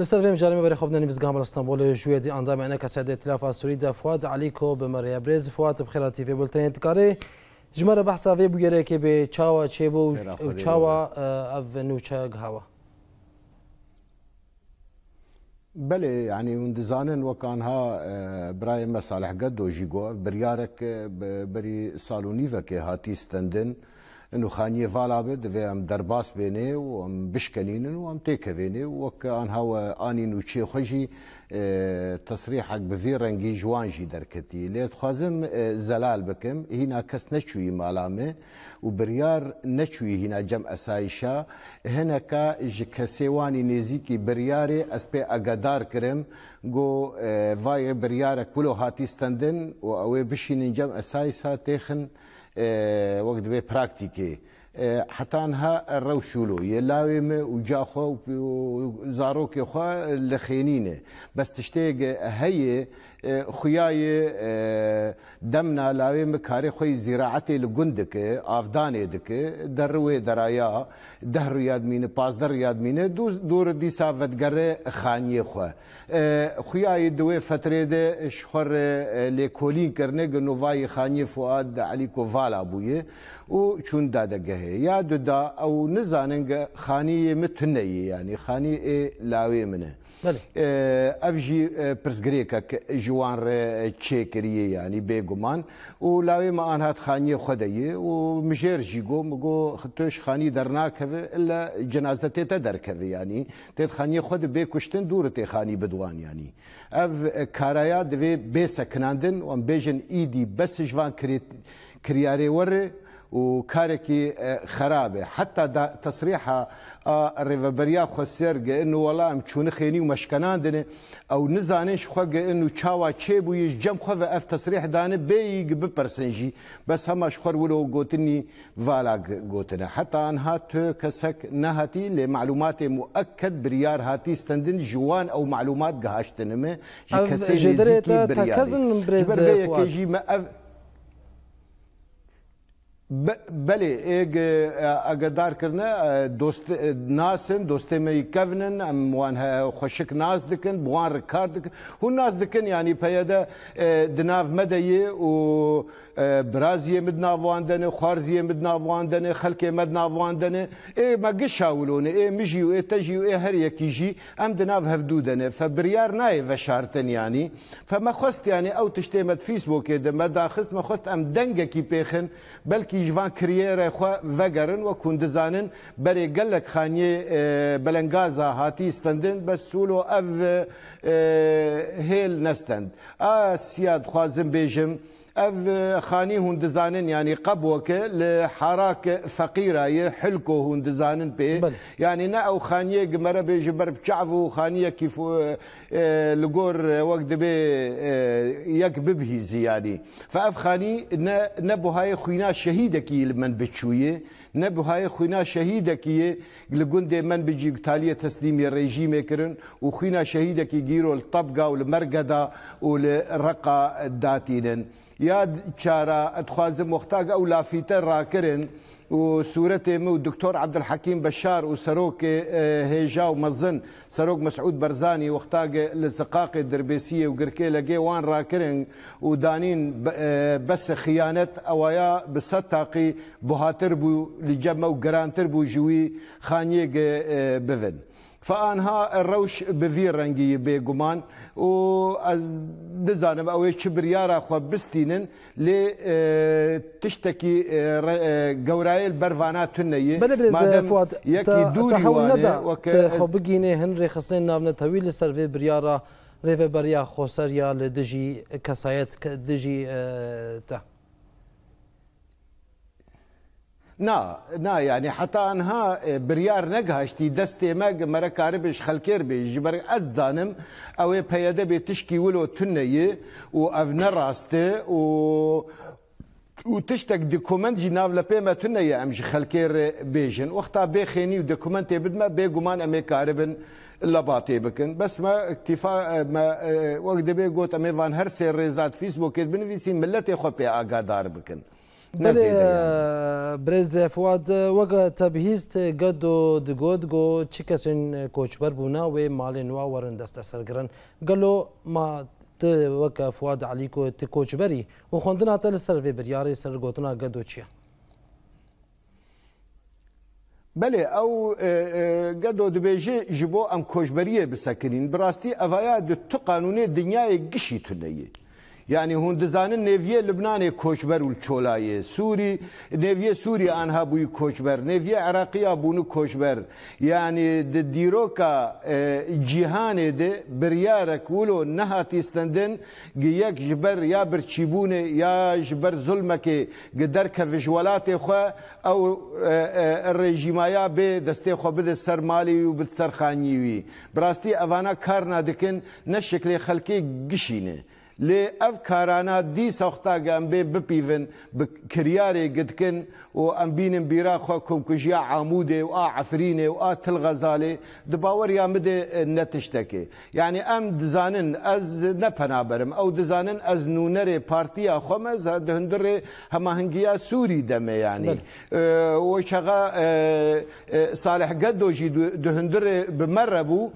لەسەر لێم جارمە بەری خۆبنەنی بزگام لە أندام ژێدی ئەندامێنە کە سەدە تلافا سوریدا فواد علیکۆ بە مەریە برێز فوات بخێراتی پێ بولتەین تکارێ ژمارە بەحساوێ بگەرێکێ بێ چاوە چێبوو چاوە أف نوچەگ هاوە. بله يعني وندزانن وكانها آه، براي مصالح قدو جيغو بريارك آه، بري صالونيفك هاتي ستندن انه خانيه فالا دفي ام درباس بيني وام بشكنين وام تيكا بيني وك ان هوا انين وشي خجي تصريحك بفي رنجي جوانجي دركتي لي خوازم زلال بكم هنا كس نشوي مالامه وبريار نشوي هنا جم اسايشا هناك جكسيواني نزيكي برياري اسبي اقدار كرم جو فاي بريارك كله هاتي ستندن واوي بشي نجم اسايسا تيخن واخد بالك براكتيكي حتانها روشولو یلاویم و جا خو و زاروک خو لخینینه بس تشتیگ هی خویای دمنا لاویم کاری خوی زراعتی لگندک آفدانه دک در روی درایا ده ریاد مینه پاز در ریاد مینه دور دیسا ودگره خانی خو خویای دوی فتره ده شخور لیکولین کرنه گنووای خانی فواد علی کووالا بویه و چون دادگه هەیە یا دودا ئەو نزاننگە خانی مت نەیە ینی خانی ئێ لاوێ منە ئەف ژی پرسگرێکە ژوان چێکریە ینی بێگومان و لاوێ مەان هاات خانیە خەدەیە و مژێر ژی گۆ مگۆ تۆش خانی دەرناکەوێ لە جنازە تێتە دەرکەوێ ینی تێت خانیە خۆت بێ کوشتن دوورە تێخانی بدوانیانی ئەف کارایە دەوێ بێسەکناندن وان بێژن ئیدی بەسژوان کرێت کریارێوەرە وكاركي خرابه حتى تصريحها ڕێڤەبەریا خۆسێرگە ئەن وەڵام چوونە خێنی و مەشکەنان دێنێ ئەو نزانێش خۆگە ئەن و چاوا چێبوویش جەم خۆڤە ئەف تەسرێحدانە بێیگ بپەرسەنجی بەس هەماش خەرورە و گوتنی ڤالا گوتنە حتان هات تۆ کەسەک نەهاتی لێ معلوماتێ و ئەکەت بریار هاتی ستندن جوان ئەو معلومات گەهاشتنمێ کەسێ دەرێتە کەزن برێژی ئەف بله اگه دار کرنه دوست ناسن دوست می کفنن ام وان خوشک ناز دکن بوان رکار دکن هون ناز دکن یعنی پیدا دناف مدیه و برازیê mid navandene xwarziyê mid navandene xelkê med navandene ê me gişawilone ê min jî ê te jî ê her yekî jî em di nav hevdû dene fe biryar nayê veşartin yanî fe me xwest yanî ew tiştê me fîsbokê de me daxist me xwest em dengekî pêxin belkî ji van kiryêre xwe vegerin û kun dizanin berê gelek xaniyê belengaza hatî stendin be solo ev hêl nestend a siya dixwazim bêjim اذ خاني هندزانن يعني قبوك لحراك فقيرة يحلكو هندزانن بي بل. يعني نا او خانية جمرة بجبر بشعفو خانية كيف آه، لقور وقت بي اه يك ببهيزي يعني فاف خاني نبو هاي خوينا شهيدكي لمن بتشويه نبو هاي خوينا شهيدكي لقند من بجي تالية تسليم الرجيم كرن وخوينا شهيدكي جيرو الطبقة والمرقدة والرقة داتينن یا اتخاز ئەتخوازم او ئەو را ڕاکردن و صورت مو دکتر عبدالحکیم بشار و سروک هیجا و مزن سروک مسعود برزانی وەختاگە لە زقاقی دەربێسیە و گرکێ لەگێ وان ڕاکردن و دانین بس خیانت ئەوەیە بسە تاقی بهاتر بو لجەمە و گەرانتر بوو ژووی خانیەگە ببن. فانها الروش بفي رنجي بيجمان و دەزانم ئەوەی کبریارە خۆ بستینن لێ تشتێکی گەورایل بەرڤاناتونەیە دوخۆ بگینێ هەن ڕێخستین نامنەتەوی لە سەرێ بریاە ڕێڤەبەریا خۆسەریا لە دژی کەسایەت دژی تا. نا نا یعنی حتی آنها بریار نگهشتی دستی مگ مرا کاربش خلکر بیش بر از دانم اوه پیاده به تشکی ولو تنیه و او نراسته و و تشتك دوكومنت جي ناف لبي ما تنيا امج خلكير بيجن وقتا بيخيني ودوكومنت بدما بيغمان امي كاربن لباتي بكن بس ما اكتفاء ما وقت بيغوت امي فان هرسي ريزات فيسبوك بنفيسي ملتي خو بي اغادار بكن Bele Breze Fuad wega tebhîst gedo digod go çi kesên koçber eh, bûna wê malên wa werin deste serkirin gelo ma ti weke Fuad Alîko ti koçberî û xwendina te li ser vê biryarê sergotina gedo çiye. بلێ ئەو گەدۆ دەبێژێ ji bo ئەم کۆژبەریە بسەکردین بڕاستی ئەڤیا دو تو قانونێ دنیاە گشی تونەیە یعنی هون دزانن نویه لبنانی کوچبر و چولایی سوری نویه سوری آنها بوی کوچبر نویه عراقی بونو کوچبر یعنی د دیروکا جیهان ده بریارک ولو نهات استندن یک جبر یا برچیبونه یا جبر ظلمک قدر كفجولات خو او الرژیمایا به دسته خو بده سر مالی و بده سر خانیوی براستی اوانا کار نادکن نه شکل خلکی گشینه لێ ئەف کارانە دی سەختاگەم بێ بپیون کریارێ گتکن و ئەمبینم بیراخوا کۆمکوژیا عامودێ و ئا عفرینێ و ئا تلغەزالێ دباوەریان بدێ نەتشتەکێ یعنی ئەم دزانن ئەز نەپەنابرم ئەو دزانن ئەز نوونەرێ پارتیا خۆمە هەندڕێ هەماهنگگییا سووری دەمەیانی وەشەغا ساالحگە دۆژی هەندرێ بمەرە بوو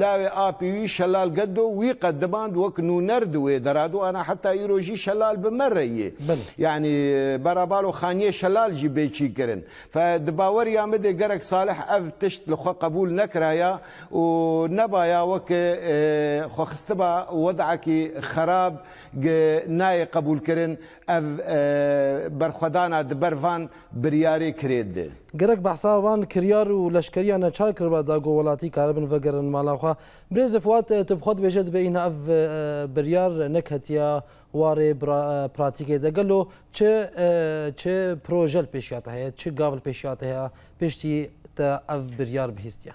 لاوێ ئاپیوی شەلال گەدۆ وی قەدەباند وەک نوون نردوي درادو انا حتى يروجي شلال بمري يعني برابالو خانيه شلال جي بيشي كرن فدباور يا مدي قرك صالح اف تشت لخو قبول نكرايا ونبايا وك خو خستبا وضعك خراب ناي قبول كرن اف برخدانا دبرفان برياري كريد گەرەک بەحساوان کریار و لەشکریانە چای کرد بە داگۆوڵاتی کاربن بەگەرن ماڵاخوا برێز فات تبخۆت بێژێت بە ئینە ئەف بریار نەکەتیا وارێ پراتیکێ دەگەل و چه پرۆژەل پێشیاتە هەیە چ گاول پێشیاتە هەیە پێشتی ئەف بریار بهستە.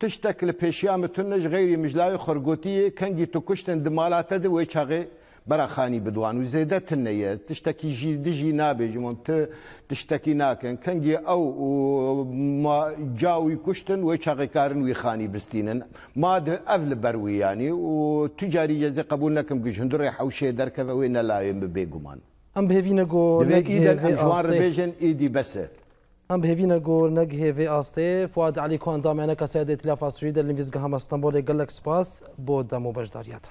tiştek li pêşiya me tun nej xeyri mijlayê xurgotiye kengî tu kuştin di malate de wê çaxê بەراخانی بدوان و زێدەتن نەیە تشتێکیژی دژی نابێژمون تشتێکی ناکەن کەنگی ئەو جاوی کوشتن وی چاقیکارن وی خانی بستینن ماد ئەف لە بەرویانی و توجاری یەزی قبول نەکەم گژندڕێ حوشێ دەرکەوە وێ نەلایەن ببێگومان ئەم بهێوینە گۆژوارڕێژن ئیدی بەسە. ئەم بهێوینە گۆر نەک هێوێ ئاستێ فواد علی کۆندامێنە کەسای دەیت لافاسوری دە لنویزگە هەمەستەمبۆلێ گەلک سپاس بۆ دەم و بەشداریاتە.